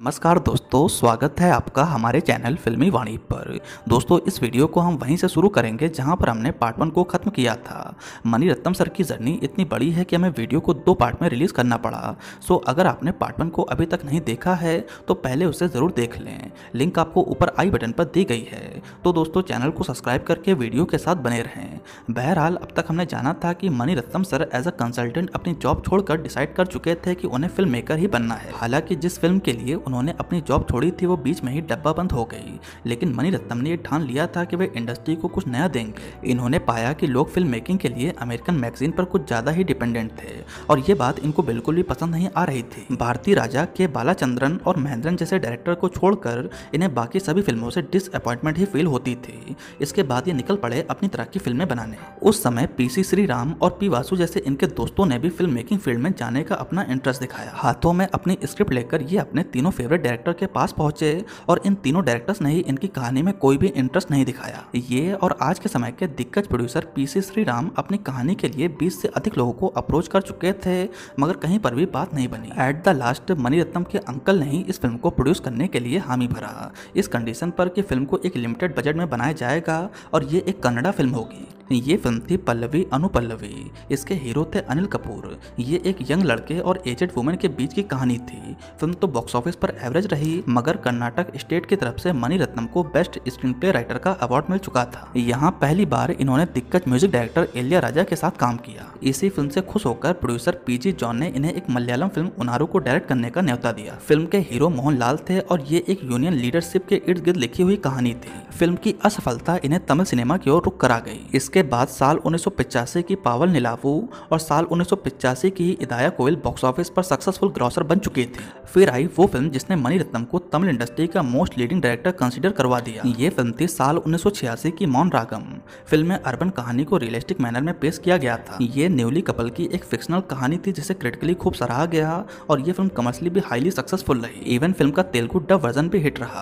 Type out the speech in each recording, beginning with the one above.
नमस्कार दोस्तों स्वागत है आपका हमारे चैनल फिल्मी वाणी पर दोस्तों इस वीडियो को हम वहीं से शुरू करेंगे जहां पर हमने पार्ट वन को खत्म किया था मणिरत्नम सर की जर्नी इतनी बड़ी है कि हमें वीडियो को दो पार्ट में रिलीज़ करना पड़ा सो अगर आपने पार्ट वन को अभी तक नहीं देखा है तो पहले उसे ज़रूर देख लें लिंक आपको ऊपर आई बटन पर दी गई है तो दोस्तों चैनल को सब्सक्राइब करके वीडियो के साथ बने रहें बहरहाल अब तक हमने जाना था कि Mani Ratnam sir as a consultant अपनी जॉब छोड़कर डिसाइड कर चुके थे कि उन्हें फिल्म मेकर ही बनना है हालांकि जिस फिल्म के लिए उन्होंने अपनी जॉब छोड़ी थी वो बीच में ही डब्बा बंद हो गई लेकिन मनी रत्नम ने यह ठान लिया था कि वे इंडस्ट्री को कुछ नया देंगे इन्होंने पाया कि लोग फिल्म मेकिंग के लिए अमेरिकन मैगजीन पर कुछ ज़्यादा ही डिपेंडेंट थे और ये बात इनको बिल्कुल भी पसंद नहीं आ रही थी भारतीय राजा के बालाचंद्रन और महेंद्रन जैसे डायरेक्टर को छोड़कर इन्हें बाकी सभी फिल्मों से डिसअपॉइंटमेंट ही फेल होती थी इसके बाद ये निकल पड़े अपनी तरह की फिल्में बनाने उस समय पी सी श्री राम और पी वासु जैसे इनके दोस्तों ने भी फिल्म मेकिंग फील्ड में जाने का अपना इंटरेस्ट दिखाया हाथों में अपनी स्क्रिप्ट लेकर ये अपने तीनों फेवरेट डायरेक्टर के पास पहुंचे और इन तीनों डायरेक्टर्स ने ही इनकी कहानी में कोई भी इंटरेस्ट नहीं दिखाया ये और आज के समय के दिग्गज producer P C Sreeram अपनी कहानी के लिए बीस से अधिक लोगों को अप्रोच कर चुके थे मगर कहीं पर भी बात नहीं बनी एट द लास्ट मणिरत्नम के अंकल ने ही इस फिल्म को प्रोड्यूस करने के लिए हामी भरा इस कंडीशन पर कि फिल्म को एक लिमिटेड लिमिटेड बजट में बनाया जाएगा और ये एक कन्नडा फिल्म होगी ये फिल्म थी पल्लवी अनुपल्लवी इसके हीरो थे अनिल कपूर ये एक यंग लड़के और एजेड वुमेन के बीच की कहानी थी फिल्म तो बॉक्स ऑफिस पर एवरेज रही मगर कर्नाटक स्टेट की तरफ से मनी रत्नम को बेस्ट स्क्रीन प्ले राइटर का अवार्ड मिल चुका था यहाँ पहली बार इन्होंने दिग्गज म्यूजिक डायरेक्टर एलिया राजा के साथ काम किया इसी फिल्म से खुश होकर प्रोड्यूसर पी जॉन ने इन्हें एक मलयालम फिल्म उनारू को डायरेक्ट करने का न्यौता दिया फिल्म के हीरो मोहन लाल थे और ये एक यूनियन लीडरशिप के इर्द गिर्द लिखी हुई कहानी थी फिल्म की असफलता इन्हें तमिल सिनेमा की ओर रुक करा गई इसके बाद साल उन्नीस की पावल नीलावू और साल उन्नीस की ही इदाया कोयल बॉक्स ऑफिस पर सक्सेसफुल ग्रॉसर बन चुकी थी फिर आई वो फिल्म जिसने रत्नम को तमिल इंडस्ट्री का मोस्ट लीडिंग डायरेक्टर कंसिडर करवा दिया ये फिल्म थी साल उन्नीस की मौन रागम फिल्म में अर्बन कहानी को रियलिस्टिक मैनर में पेश किया गया था ये न्यूली कपल की एक फिक्शनल कहानी थी जिसे क्रिटिकली खूब सराहा गया और ये फिल्म कमर्शली भी हाईली सक्सेसफुल रही इवन फिल्म का तेलुगु डब वर्जन भी हिट रहा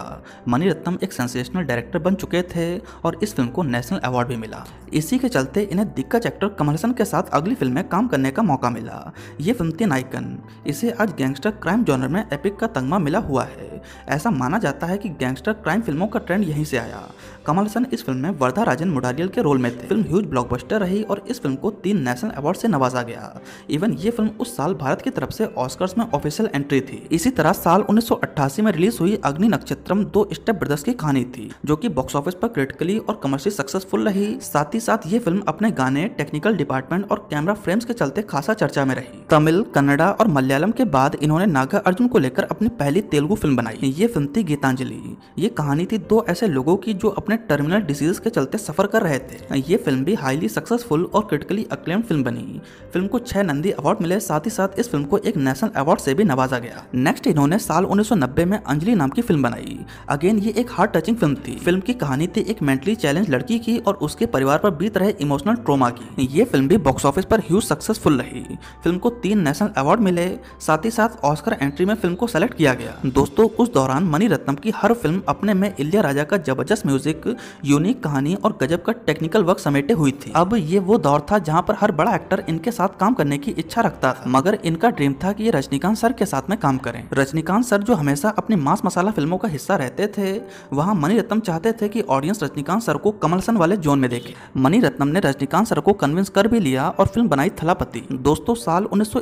मणिरत्नम एक सेंसेशनल डायरेक्टर बन चुके थे और इस फिल्म को नेशनल अवार्ड भी मिला इसी के चलते इन्हें दिग्गज एक्टर कमल हसन के साथ अगली फिल्म में काम करने का मौका मिला ये फिल्म थी नाइकन इसे आज गैंगस्टर क्राइम जॉनर में एपिक का तंगमा मिला हुआ है ऐसा माना जाता है कि गैंगस्टर क्राइम फिल्मों का ट्रेंड यहीं से आया कमल हसन इस फिल्म में वर्धा राजन मुडालियल के रोल में थे फिल्म ह्यूज ब्लॉकबस्टर रही और इस फिल्म को तीन नेशनल अवार्ड से नवाजा गया इवन ये फिल्म उस साल भारत की तरफ से ऑस्कर्स में ऑफिशियल एंट्री थी इसी तरह साल उन्नीस में रिलीज हुई अग्नि नक्षत्रम दो स्टेप ब्रदर्स की कहानी थी जो की बॉक्स ऑफिस पर क्रिटिकली और कमर्शियल सक्सेसफुल रही साथ ही साथ ये फिल्म अपने गाने टेक्निकल डिपार्टमेंट और कैमरा फ्रेम्स के चलते खासा चर्चा में रही तमिल कन्नडा और मलयालम के बाद इन्होंने नागा अर्जुन को लेकर अपनी पहली तेलुगु फिल्म बनाई ये फिल्म थी गीतांजलि ये कहानी थी दो ऐसे लोगों की जो अपने टर्मिनल डिसीज के चलते सफर कर रहे थे ये फिल्म भी हाईली सक्सेसफुल और क्रिटिकली अक्लेम फिल्म बनी फिल्म को छह नंदी अवार्ड मिले साथ ही साथ इस फिल्म को एक नेशनल अवार्ड से भी नवाजा गया नेक्स्ट इन्होंने साल उन्नीस में अंजलि नाम की फिल्म बनाई अगेन ये एक हार्ट टचिंग फिल्म थी फिल्म की कहानी थी एक मेंटली चैलेंज लड़की की और उसके परिवार पर बीत रहे इमोशनल ट्रोमा की ये फिल्म भी बॉक्स ऑफिस पर ह्यूज सक्सेसफुल रही फिल्म को तीन नेशनल अवार्ड मिले साथ ही साथ ऑस्कर एंट्री में फिल्म को सेलेक्ट किया गया दोस्तों उस दौरान मनी रत्नम की हर फिल्म अपने में इलिया राजा का जबरदस्त म्यूजिक एक यूनिक कहानी और गजब का टेक्निकल वर्क समेटे हुई थी अब ये वो दौर था जहाँ पर हर बड़ा एक्टर इनके साथ काम करने की इच्छा रखता था मगर इनका ड्रीम था की ये रजनीकांत सर के साथ में काम करें रजनीकांत सर जो हमेशा अपनी मास मसाला फिल्मों का हिस्सा रहते थे वहाँ मनी रत्नम चाहते थे की ऑडियंस रजनीकांत सर को कमलसन वाले जोन में देखे मनी रत्नम ने रजनीकांत सर को कन्विंस कर भी लिया और फिल्म बनाई थलापति दोस्तों साल उन्नीस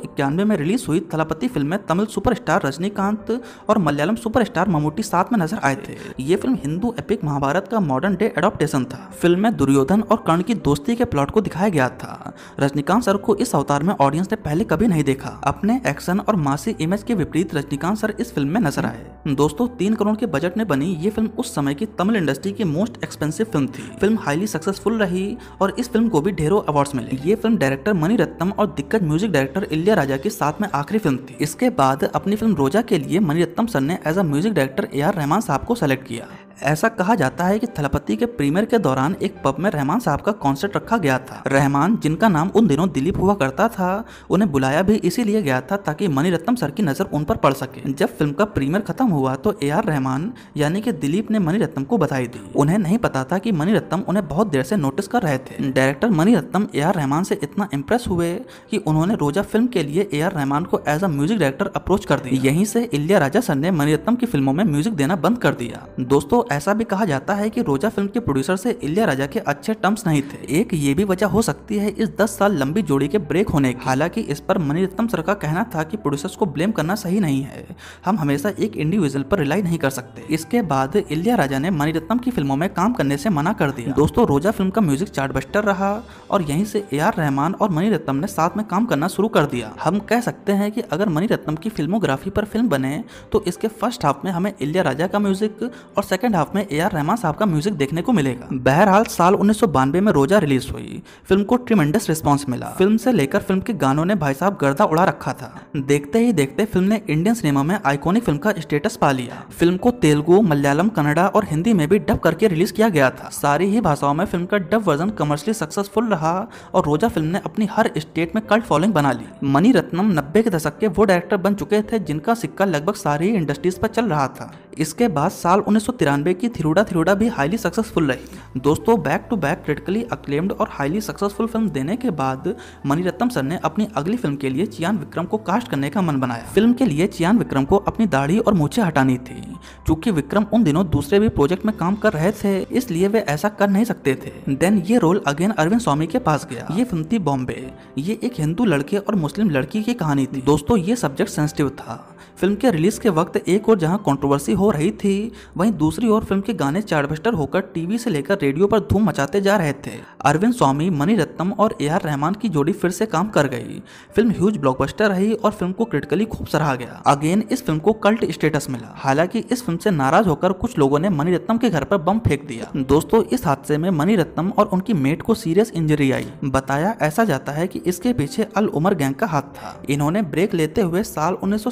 में रिलीज हुई थलापति फिल्म में तमिल सुपरस्टार रजनीकांत और मलयालम सुपरस्टार ममूटी साथ में नजर आए थे ये फिल्म हिंदू एपिक महाभारत का मॉडर्न डे एडोप्टेशन था फिल्म में दुर्योधन और कर्ण की दोस्ती के प्लॉट को दिखाया गया था रजनीकांत सर को इस अवतार में ऑडियंस ने पहले कभी नहीं देखा अपने एक्शन और मासी इमेज के विपरीत रजनीकांत सर इस फिल्म में नजर आए दोस्तों तीन करोड़ के बजट में बनी ये फिल्म उस समय की तमिल इंडस्ट्री की मोस्ट एक्सपेंसिव फिल्म थी फिल्म हाईली सक्सेसफुल रही और इस फिल्म को भी ढेरों अवार्ड मिले ये फिल्म डायरेक्टर मनी रत्नम और दिग्गज म्यूजिक डायरेक्टर इलिया राजा के साथ में आखिरी फिल्म थी इसके बाद अपनी फिल्म रोजा के लिए मनी रत्नम सर ने as a music director A R Rahman साहब को सेलेक्ट किया ऐसा कहा जाता है कि थलपति के प्रीमियर के दौरान एक पब में रहमान साहब का कॉन्सर्ट रखा गया था रहमान जिनका नाम उन दिनों दिलीप हुआ करता था उन्हें बुलाया भी इसीलिए गया था ताकि मणिरत्नम सर की नजर उन पर पड़ सके जब फिल्म का प्रीमियर खत्म हुआ तो ए आर रहमान यानी कि दिलीप ने मणिरत्नम को बधाई दी उन्हें नहीं पता था मनी मणिरत्नम उन्हें बहुत देर से नोटिस कर रहे थे director Maniratnam A R Rahman से इतना इम्प्रेस हुए की उन्होंने रोजा फिल्म के लिए ए आर रहमान को as a music director approach कर दी यहीं से इलिया राजा सर ने मणिरत्नम की फिल्मों में म्यूजिक देना बंद कर दिया दोस्तों ऐसा भी कहा जाता है कि रोजा फिल्म के प्रोड्यूसर से इलिया राजा के अच्छे टर्म्स नहीं थे एक ये भी वजह हो सकती है इस 10 साल लंबी जोड़ी के ब्रेक होने की हालांकि इस पर मनी रत्न सर का कहना था कि प्रोड्यूसर्स को ब्लेम करना सही नहीं है हम हमेशा एक इंडिविजुअल पर रिलाई नहीं कर सकते इसके बाद इलिया राजा ने मनी रत्न की फिल्मों में काम करने से मना कर दिया दोस्तों रोजा फिल्म का म्यूजिक चार्टबस्टर रहा और यहीं से ए आर रहमान और मनी रत्न ने साथ में काम करना शुरू कर दिया हम कह सकते हैं कि अगर मनी रत्न की फिल्मोग्राफी पर फिल्म बने तो इसके फर्स्ट हाफ में हमें इलिया राजा का म्यूजिक और सेकेंड हाफ में ए आर रहमान साहब का म्यूजिक देखने को मिलेगा बहरहाल साल उन्नीस में रोजा रिलीज हुई फिल्म को ट्रिमेंडस रिस्पॉन्स मिला फिल्म से लेकर फिल्म के गानों ने भाई साहब गर्दा उड़ा रखा था देखते ही देखते फिल्म ने इंडियन सिनेमा में आइकोनिक फिल्म का स्टेटस पा लिया फिल्म को तेलुगु मलयालम कन्नडा और हिंदी में भी डब करके रिलीज किया गया था सारी ही भाषाओं में फिल्म का डब वर्जन कमर्शियली सक्सेसफुल रहा और रोजा फिल्म ने अपनी हर स्टेट में कल्ट फॉलोइंग बना ली मनी रत्नम नब्बे के दशक के वो डायरेक्टर बन चुके थे जिनका सिक्का लगभग सारी इंडस्ट्रीज पर चल रहा था इसके बाद साल उन्नीस बॉम्बे की थिरुडा थिरुडा भी हाईली सक्सेसफुल रही दोस्तों back to back critically acclaimed और हाईली सक्सेसफुल फिल्म देने के बाद मणिरत्नम सर ने अपनी अगली फिल्म के लिए चियान विक्रम को कास्ट करने का मन बनाया फिल्म के लिए चियान विक्रम को अपनी दाढ़ी और मूछे हटानी थी चूंकि विक्रम उन दिनों दूसरे भी प्रोजेक्ट में काम कर रहे थे इसलिए वे ऐसा कर नहीं सकते थे देन ये रोल अगेन अरविंद स्वामी के पास गया ये फिल्म थी बॉम्बे ये एक हिंदू लड़के और मुस्लिम लड़की की कहानी थी दोस्तों ये सब्जेक्ट सेंसिटिव था फिल्म के रिलीज के वक्त एक और जहां कंट्रोवर्सी हो रही थी वहीं दूसरी ओर फिल्म के गाने चार्टबस्टर होकर टीवी से लेकर रेडियो पर धूम मचाते जा रहे थे अरविंद स्वामी मनी रत्नम और ए आर रहमान की जोड़ी फिर से काम कर गई फिल्म ह्यूज ब्लॉकबस्टर रही और फिल्म को क्रिटिकली खूब सराहा गया अगेन इस फिल्म को कल्ट स्टेटस मिला हालांकि इस फिल्म से नाराज होकर कुछ लोगों ने मनी रत्नम के घर पर बम फेंक दिया दोस्तों इस हादसे में मनी रत्नम और उनकी मेट को सीरियस इंजरी आई बताया ऐसा जाता है की इसके पीछे अल उमर गैंग का हाथ था इन्होंने ब्रेक लेते हुए साल उन्नीस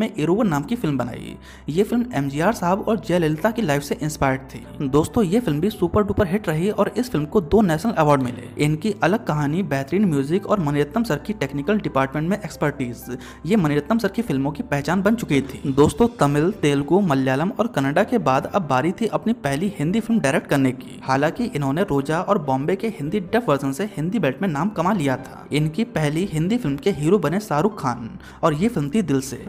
में में एरोवन नाम की फिल्म बनाई ये फिल्म एम साहब और जयललिता की लाइफ से इंस्पायर्ड थी दोस्तों ये फिल्म भी सुपर डुपर हिट रही और इस फिल्म को दो नेशनल अवार्ड मिले इनकी अलग कहानी बेहतरीन म्यूजिक और मणिरत्नम सर की टेक्निकल डिपार्टमेंट में एक्सपर्टीज ये मणिरत्नम सर की फिल्मों की पहचान बन चुकी थी दोस्तों तमिल तेलुगु मलयालम और कनाडा के बाद अब बारी थी अपनी पहली हिंदी फिल्म डायरेक्ट करने की हालांकि इन्होंने रोजा और बॉम्बे के हिंदी डब वर्जन से हिंदी बेल्ट में नाम कमा लिया था इनकी पहली हिंदी फिल्म के हीरो बने शाहरुख खान और ये फिल्म थी दिल से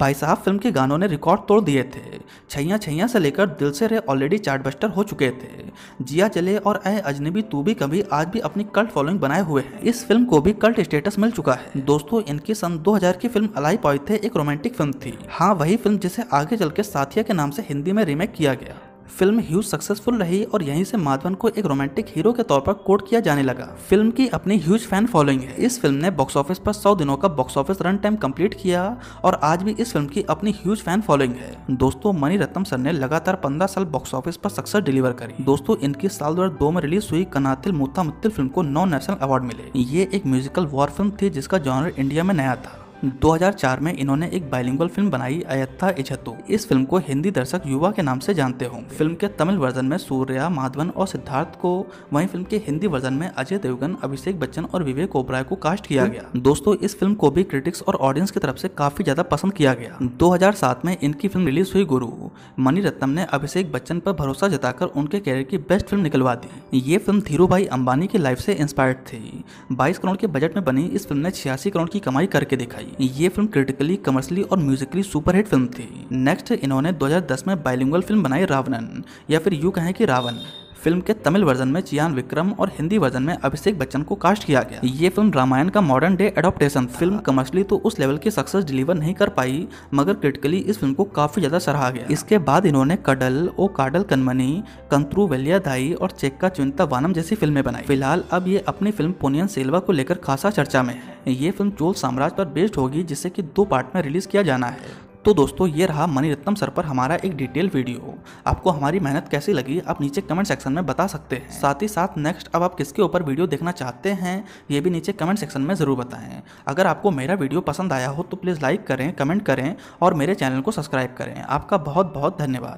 भाई साहब फिल्म के गानों ने रिकॉर्ड तोड़ दिए थे छैया छैया से लेकर दिल से रे ऑलरेडी चार्टबस्टर हो चुके थे जिया चले और ए अजनबी तू भी कभी आज भी अपनी कल्ट फॉलोइंग बनाए हुए हैं इस फिल्म को भी कल्ट स्टेटस मिल चुका है दोस्तों इनकी सन 2000 की फिल्म अलाई पॉइथे थे एक रोमांटिक फिल्म थी हाँ वही फिल्म जिसे आगे चल के साथिया के नाम से हिंदी में रीमेक किया गया फिल्म ह्यूज सक्सेसफुल रही और यहीं से माधवन को एक रोमांटिक हीरो के तौर पर कोट किया जाने लगा फिल्म की अपनी ह्यूज फैन फॉलोइंग है इस फिल्म ने बॉक्स ऑफिस पर सौ दिनों का box office run time complete किया और आज भी इस फिल्म की अपनी ह्यूज फैन फॉलोइंग है दोस्तों मनी रत्नम सर ने लगातार पंद्रह साल बॉक्स ऑफिस पर सक्सेस डिलीवर करी दोस्तों इनकी साल दो में रिलीज हुई कनातिल मुत्ता मुत्तिल फिल्म को नौ नेशनल अवार्ड मिले ये एक म्यूजिकल वॉर फिल्म थी जिसका जॉनर इंडिया में नया था 2004 में इन्होंने एक बाइलिंगुअल फिल्म बनाई अयथा इछत्तु इस फिल्म को हिंदी दर्शक युवा के नाम से जानते हो फिल्म के तमिल वर्जन में सूर्या माधवन और सिद्धार्थ को वहीं फिल्म के हिंदी वर्जन में अजय देवगन अभिषेक बच्चन और विवेक ओबराय को कास्ट किया गया दोस्तों इस फिल्म को भी क्रिटिक्स और ऑडियंस की तरफ से काफी ज्यादा पसंद किया गया दो में इनकी फिल्म रिलीज हुई गुरु मनी रत्नम ने अभिषेक बच्चन पर भरोसा जताकर उनके कैरियर की बेस्ट फिल्म निकलवा दी ये फिल्म धीरू भाई अंबानी की लाइफ से इंस्पायर्ड थी बाईस करोड़ के बजट में बनी इस फिल्म ने छियासी करोड़ की कमाई करके दिखाई थी ये फिल्म क्रिटिकली कमर्शियली और म्यूजिकली सुपरहिट फिल्म थी नेक्स्ट इन्होंने 2010 में बाइलिंगल फिल्म बनाई रावणन या फिर यू कहें कि रावण फिल्म के तमिल वर्जन में चियान विक्रम और हिंदी वर्जन में अभिषेक बच्चन को कास्ट किया गया ये फिल्म रामायण का modern day adaptation film commercially तो उस लेवल की सक्सेस डिलीवर नहीं कर पाई मगर क्रिटिकली इस फिल्म को काफी ज्यादा सराहा गया इसके बाद इन्होंने कडल ओ काडल कनमनी कंत्रु वेलिया दाई और चेक्का चुनता वानम जैसी फिल्में बनाई फिलहाल अब ये अपनी फिल्म पोनियन सेल्वा को लेकर खासा चर्चा में है ये फिल्म चोल साम्राज्य पर बेस्ड होगी जिसे कि दो पार्ट में रिलीज किया जाना है तो दोस्तों ये रहा मनी रत्नम सर पर हमारा एक डिटेल वीडियो आपको हमारी मेहनत कैसी लगी आप नीचे कमेंट सेक्शन में बता सकते हैं साथ ही साथ नेक्स्ट अब आप किसके ऊपर वीडियो देखना चाहते हैं ये भी नीचे कमेंट सेक्शन में ज़रूर बताएं अगर आपको मेरा वीडियो पसंद आया हो तो प्लीज़ लाइक करें कमेंट करें और मेरे चैनल को सब्सक्राइब करें आपका बहुत बहुत धन्यवाद